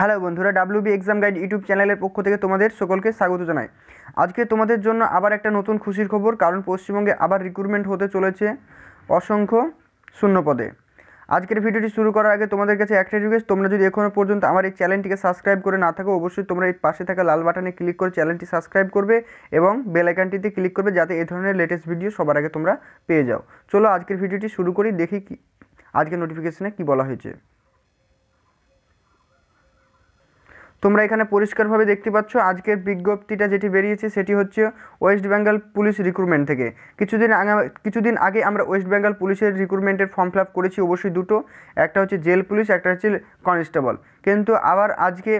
hello বন্ধুরা WB exam guide YouTube চ্যানেলের পক্ষ থেকে তোমাদের সকলকে স্বাগত জানাই আজকে তোমাদের জন্য আবার একটা নতুন খুশির খবর কারণ পশ্চিমবঙ্গে আবার রিক্রুটমেন্ট হতে চলেছে অসংখ্য শূন্য পদে আজকের ভিডিওটি শুরু করার আগে তোমাদের কাছে একটা রিকোয়েস্ট তোমরা যদি এখনও পর্যন্ত আমার এই চ্যানেলটিকে সাবস্ক্রাইব করে না থাকো অবশ্যই তোমরা এই পাশে থাকা লাল বাটনে ক্লিক করে চ্যানেলটি সাবস্ক্রাইব করবে এবং বেল আইকনটিতে ক্লিক করবে যাতে এ ধরনের লেটেস্ট ভিডিও সবার আগে তোমরা পেয়ে যাও চলো আজকের ভিডিওটি শুরু করি দেখি কি আজকের নোটিফিকেশানে কী বলা হয়েছে তোমরা এখানে পরিষ্কারভাবে দেখতে পাচ্ছ আজকের বিজ্ঞপ্তিটা যেটি বেরিয়েছে সেটি হচ্ছে ওয়েস্ট বেঙ্গল পুলিশ রিক্রুটমেন্ট থেকে কিছুদিন আগে কিছুদিন আগে আমরা ওয়েস্ট বেঙ্গল পুলিশের রিক্রুটমেন্টের ফর্ম ফিল করেছি অবশ্যই দুটো একটা হচ্ছে জেল পুলিশ একটা হচ্ছে কনস্টেবল কিন্তু আবার আজকে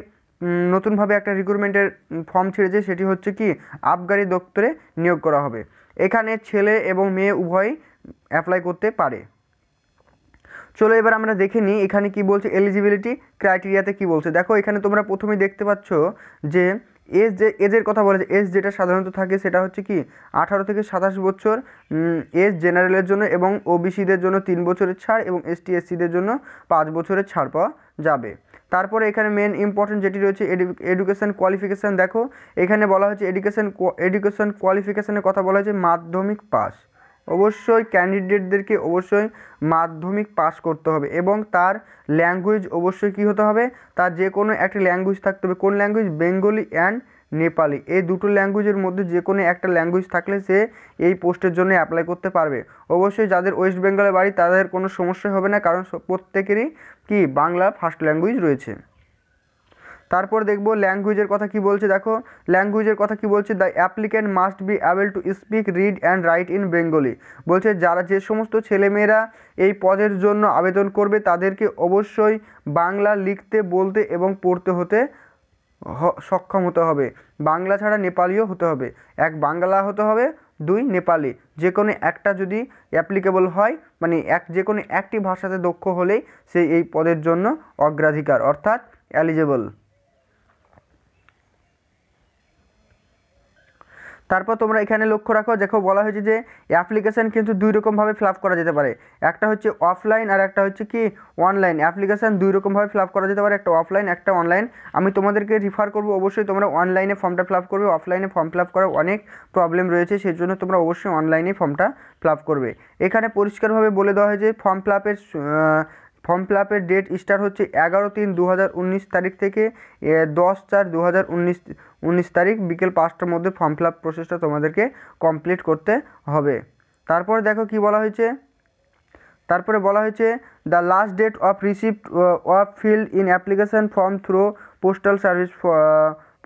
নতুনভাবে একটা রিক্রুটমেন্টের ফর্ম ছেড়েছে সেটি হচ্ছে কি আবগারি দপ্তরে নিয়োগ করা হবে এখানে ছেলে এবং মেয়ে উভয়ই অ্যাপ্লাই করতে পারে চলো এবার আমরা দেখে নিই এখানে কি বলছে এলিজিবিলিটি ক্রাইটেরিয়াতে কি বলছে দেখো এখানে তোমরা প্রথমে দেখতে পাচ্ছ যে এজ যে এজের কথা বলেছে এজ যেটা সাধারণত থাকে সেটা হচ্ছে কি আঠারো থেকে সাতাশ বছর এজ জেনারেলের জন্য এবং ওবিসিদের জন্য তিন বছরের ছাড় এবং এসটি এসসিদের জন্য পাঁচ বছরের ছাড় পাওয়া যাবে তারপরে এখানে মেন ইম্পর্টেন্ট যেটি রয়েছে এডুকেশান কোয়ালিফিকেশান দেখো এখানে বলা হয়েছে এডুকেশান এডুকেশান কোয়ালিফিকেশানের কথা বলা হয়েছে মাধ্যমিক পাস অবশ্যই ক্যান্ডিডেটদেরকে অবশ্যই মাধ্যমিক পাস করতে হবে এবং তার ল্যাঙ্গুয়েজ অবশ্যই কী হতে হবে তার যে কোনো একটি ল্যাঙ্গুয়েজ থাকতে হবে কোন ল্যাঙ্গুয়েজ বেঙ্গলি অ্যান্ড নেপালি এই দুটো ল্যাঙ্গুয়েজের মধ্যে যে কোনো একটা ল্যাঙ্গুয়েজ থাকলে সে এই পোস্টের জন্য অ্যাপ্লাই করতে পারবে অবশ্যই যাদের ওয়েস্ট বেঙ্গলে বাড়ি তাদের কোনো সমস্যা হবে না কারণ প্রত্যেকেরই কি বাংলা ফার্স্ট ল্যাঙ্গুয়েজ রয়েছে তারপর দেখব ল্যাঙ্গুয়েজের কথা কি বলছে দেখো ল্যাঙ্গুয়েজের কথা কি বলছে the applicant must be able to speak read and write in Bengali বলছে যারা যে সমস্ত ছেলেমেয়েরা এই পদের জন্য আবেদন করবে তাদেরকে অবশ্যই বাংলা লিখতে বলতে এবং পড়তে হতে সক্ষম হতে হবে বাংলা ছাড়া নেপালিও হতে হবে এক বাংলা হতে হবে দুই নেপালি যে কোনো একটা যদি অ্যাপ্লিকেবল হয় মানে এক যে কোনো একটি ভাষাতে দক্ষ হলেই সে এই পদের জন্য অগ্রাধিকার অর্থাৎ এলিজেবল তারপর তোমরা এখানে লক্ষ্য রাখো দেখো বলা হয়েছে যে অ্যাপ্লিকেশান কিন্তু দুই রকমভাবে ফিল করা যেতে পারে একটা হচ্ছে অফলাইন আর একটা হচ্ছে কি অনলাইন অ্যাপ্লিকেশান দুই রকমভাবে ফিল করা যেতে পারে একটা অফলাইন একটা অনলাইন আমি তোমাদেরকে রিফার করবো অবশ্যই তোমরা অনলাইনে ফর্মটা ফিল করবে অফলাইনে ফর্ম ফিল করার অনেক প্রবলেম রয়েছে সেই জন্য তোমরা অবশ্যই অনলাইনে ফর্মটা ফিল করবে এখানে পরিষ্কারভাবে বলে দেওয়া হয়েছে ফর্ম ফিল ফর্ম ফিল আপের ডেট স্টার হচ্ছে এগারো তিন দু তারিখ থেকে দশ চার দু উনিশ তারিখ বিকেল পাঁচটার মধ্যে ফর্ম ফিল আপ প্রসেসটা তোমাদেরকে কমপ্লিট করতে হবে তারপর দেখো কি বলা হয়েছে তারপরে বলা হয়েছে the last date of receipt of filled in application form through postal service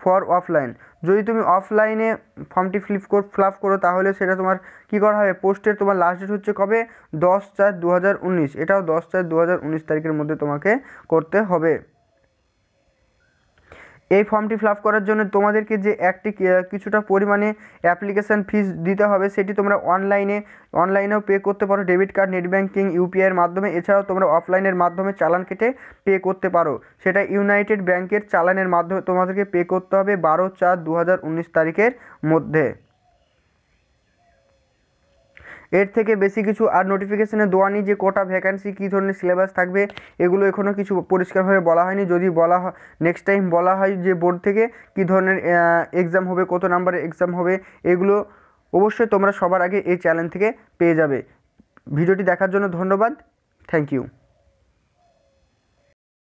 for offline যদি তুমি অফলাইনে ফর্মটি ফিলিপ কর ফিল করো তাহলে সেটা তোমার কী করা হবে পোস্টের তোমার লাস্ট ডেট হচ্ছে কবে দশ চার দু হাজার উনিশ এটাও দশ চার দু হাজার উনিশ তারিখের মধ্যে তোমাকে করতে হবে এই ফর্মটি ফিল করার জন্য তোমাদেরকে যে একটি কিছুটা পরিমাণে অ্যাপ্লিকেশান ফিস দিতে হবে সেটি তোমরা অনলাইনে অনলাইনেও পে করতে পারো ডেবিট কার্ড নেট ব্যাঙ্কিং ইউপিআইয়ের মাধ্যমে এছাড়াও তোমরা অফলাইনের মাধ্যমে চালান কেটে পে করতে পারো সেটা ইউনাইটেড ব্যাংকের চালানের মাধ্যমে তোমাদেরকে পে করতে হবে বারো চার দু তারিখের মধ্যে এর থেকে বেশি কিছু আর নোটিফিকেশানে দেওয়া নেই যে কটা ভ্যাকান্সি কী ধরনের সিলেবাস থাকবে এগুলো এখনও কিছু পরিষ্কারভাবে বলা হয়নি যদি বলা হয় নেক্সট টাইম বলা হয় যে বোর্ড থেকে কী ধরনের এক্সাম হবে কত নাম্বারে এক্সাম হবে এগুলো অবশ্যই তোমরা সবার আগে এই চ্যানেল থেকে পেয়ে যাবে ভিডিওটি দেখার জন্য ধন্যবাদ থ্যাংক ইউ